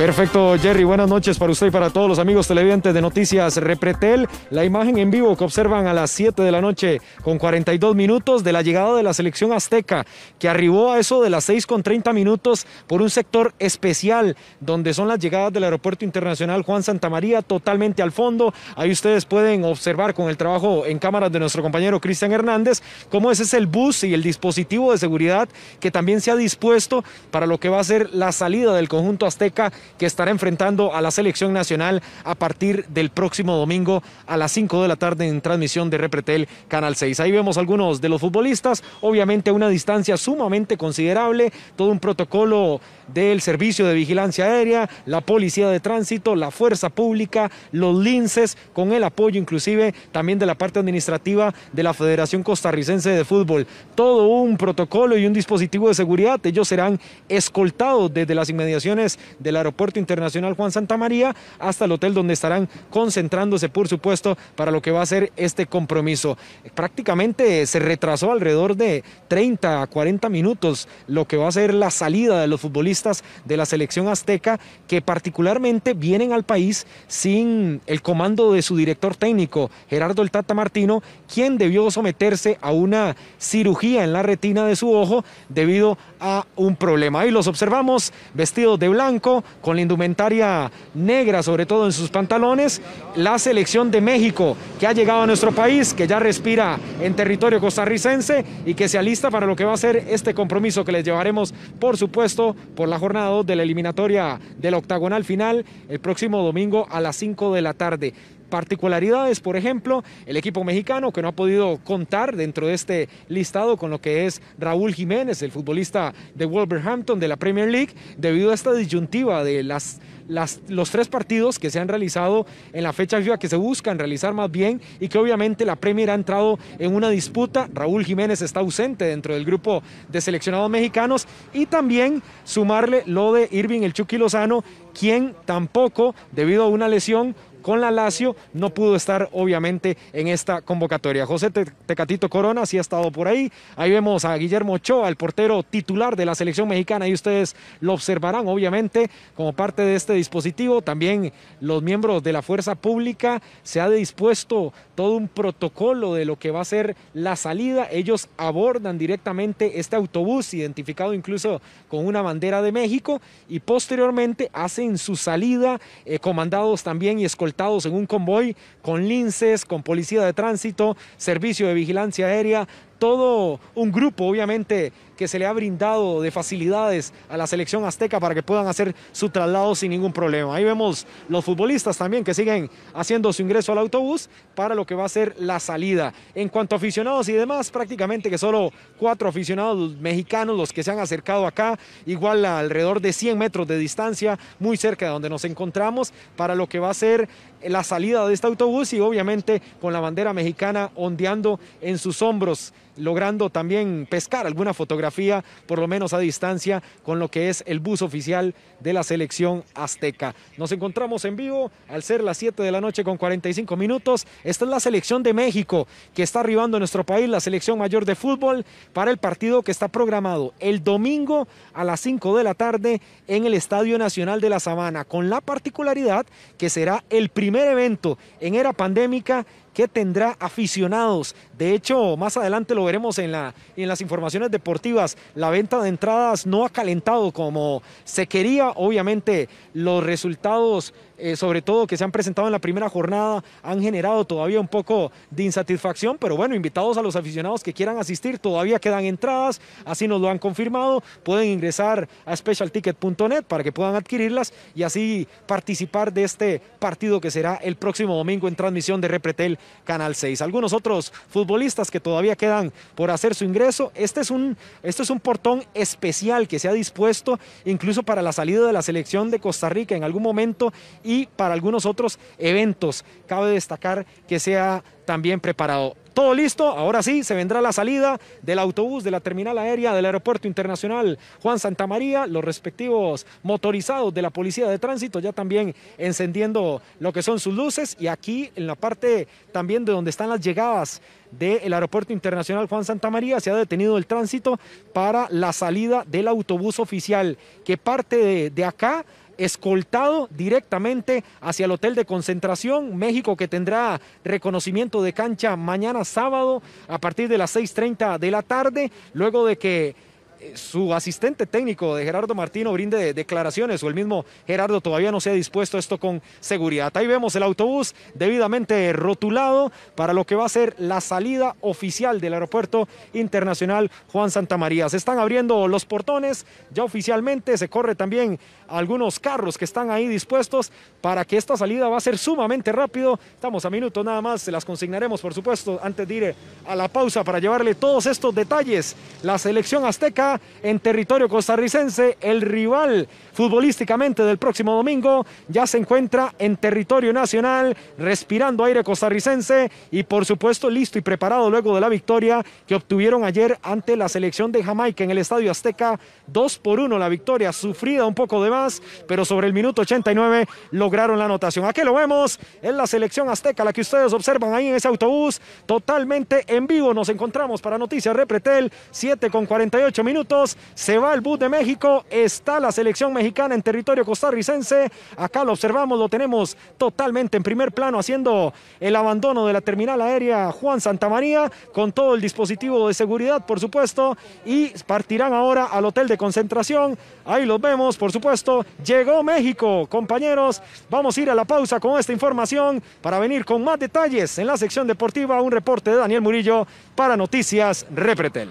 Perfecto, Jerry. Buenas noches para usted y para todos los amigos televidentes de Noticias Repretel. La imagen en vivo que observan a las 7 de la noche con 42 minutos de la llegada de la selección azteca, que arribó a eso de las 6 con 30 minutos por un sector especial, donde son las llegadas del Aeropuerto Internacional Juan María totalmente al fondo. Ahí ustedes pueden observar con el trabajo en cámaras de nuestro compañero Cristian Hernández, cómo ese es el bus y el dispositivo de seguridad que también se ha dispuesto para lo que va a ser la salida del conjunto azteca que estará enfrentando a la selección nacional a partir del próximo domingo a las 5 de la tarde en transmisión de Repretel Canal 6. Ahí vemos algunos de los futbolistas, obviamente a una distancia sumamente considerable, todo un protocolo del Servicio de Vigilancia Aérea, la Policía de Tránsito, la Fuerza Pública, los linces, con el apoyo inclusive también de la parte administrativa de la Federación Costarricense de Fútbol. Todo un protocolo y un dispositivo de seguridad, ellos serán escoltados desde las inmediaciones del aeropuerto Puerto Internacional Juan Santa María hasta el hotel donde estarán concentrándose, por supuesto, para lo que va a ser este compromiso. Prácticamente se retrasó alrededor de 30 a 40 minutos lo que va a ser la salida de los futbolistas de la selección azteca, que particularmente vienen al país sin el comando de su director técnico, Gerardo el Tata Martino, quien debió someterse a una cirugía en la retina de su ojo debido a un problema. Ahí los observamos vestidos de blanco, con con la indumentaria negra, sobre todo en sus pantalones, la selección de México que ha llegado a nuestro país, que ya respira en territorio costarricense y que se alista para lo que va a ser este compromiso que les llevaremos, por supuesto, por la jornada 2 de la eliminatoria del octagonal final el próximo domingo a las 5 de la tarde particularidades, por ejemplo, el equipo mexicano que no ha podido contar dentro de este listado con lo que es Raúl Jiménez, el futbolista de Wolverhampton de la Premier League, debido a esta disyuntiva de las los tres partidos que se han realizado en la fecha FIFA que se buscan realizar más bien y que obviamente la Premier ha entrado en una disputa. Raúl Jiménez está ausente dentro del grupo de seleccionados mexicanos y también sumarle lo de Irving El Chucky Lozano quien tampoco, debido a una lesión, con la Lazio, no pudo estar obviamente en esta convocatoria. José Tecatito Corona sí ha estado por ahí. Ahí vemos a Guillermo Ochoa, el portero titular de la selección mexicana. y ustedes lo observarán, obviamente, como parte de este dispositivo. También los miembros de la fuerza pública se ha dispuesto todo un protocolo de lo que va a ser la salida. Ellos abordan directamente este autobús, identificado incluso con una bandera de México, y posteriormente hace en su salida, eh, comandados también y escoltados en un convoy con linces, con policía de tránsito, servicio de vigilancia aérea, todo un grupo, obviamente, que se le ha brindado de facilidades a la selección azteca para que puedan hacer su traslado sin ningún problema. Ahí vemos los futbolistas también que siguen haciendo su ingreso al autobús para lo que va a ser la salida. En cuanto a aficionados y demás, prácticamente que solo cuatro aficionados mexicanos los que se han acercado acá, igual a alrededor de 100 metros de distancia, muy cerca de donde nos encontramos, para lo que va a ser la salida de este autobús y obviamente con la bandera mexicana ondeando en sus hombros logrando también pescar alguna fotografía, por lo menos a distancia, con lo que es el bus oficial de la selección azteca. Nos encontramos en vivo al ser las 7 de la noche con 45 minutos. Esta es la selección de México que está arribando a nuestro país, la selección mayor de fútbol, para el partido que está programado el domingo a las 5 de la tarde en el Estadio Nacional de la Sabana, con la particularidad que será el primer evento en era pandémica que tendrá aficionados. De hecho, más adelante lo veremos en, la, en las informaciones deportivas. La venta de entradas no ha calentado como se quería. Obviamente los resultados, eh, sobre todo que se han presentado en la primera jornada, han generado todavía un poco de insatisfacción. Pero bueno, invitados a los aficionados que quieran asistir, todavía quedan entradas. Así nos lo han confirmado. Pueden ingresar a specialticket.net para que puedan adquirirlas y así participar de este partido que será el próximo domingo en transmisión de Repretel Canal 6. Algunos otros futbolistas que todavía quedan por hacer su ingreso. Este es un, este es un portón especial que se ha dispuesto incluso para la salida de la selección de Costa Rica en algún momento y para algunos otros eventos. Cabe destacar que se ha también preparado. Todo listo, ahora sí, se vendrá la salida del autobús de la terminal aérea del Aeropuerto Internacional Juan María. los respectivos motorizados de la Policía de Tránsito ya también encendiendo lo que son sus luces y aquí en la parte también de donde están las llegadas del Aeropuerto Internacional Juan María... se ha detenido el tránsito para la salida del autobús oficial que parte de, de acá escoltado directamente hacia el hotel de concentración. México que tendrá reconocimiento de cancha mañana sábado a partir de las 6.30 de la tarde, luego de que eh, su asistente técnico de Gerardo Martino brinde declaraciones o el mismo Gerardo todavía no se ha dispuesto a esto con seguridad. Ahí vemos el autobús debidamente rotulado para lo que va a ser la salida oficial del aeropuerto internacional Juan Santa María. Se están abriendo los portones ya oficialmente, se corre también algunos carros que están ahí dispuestos para que esta salida va a ser sumamente rápido. Estamos a minutos nada más, se las consignaremos por supuesto antes de ir a la pausa para llevarle todos estos detalles. La selección azteca en territorio costarricense, el rival futbolísticamente del próximo domingo, ya se encuentra en territorio nacional, respirando aire costarricense y por supuesto listo y preparado luego de la victoria que obtuvieron ayer ante la selección de Jamaica en el Estadio Azteca. dos por uno la victoria, sufrida un poco de más, pero sobre el minuto 89 lograron la anotación. Aquí lo vemos, en la selección azteca la que ustedes observan ahí en ese autobús, totalmente en en vivo nos encontramos para Noticias Repretel, 7 con 48 minutos. Se va el bus de México, está la selección mexicana en territorio costarricense. Acá lo observamos, lo tenemos totalmente en primer plano haciendo el abandono de la terminal aérea Juan Santa María, con todo el dispositivo de seguridad, por supuesto, y partirán ahora al hotel de concentración. Ahí los vemos, por supuesto. Llegó México, compañeros. Vamos a ir a la pausa con esta información para venir con más detalles en la sección deportiva. Un reporte de Daniel Murillo para Noticias Repretel.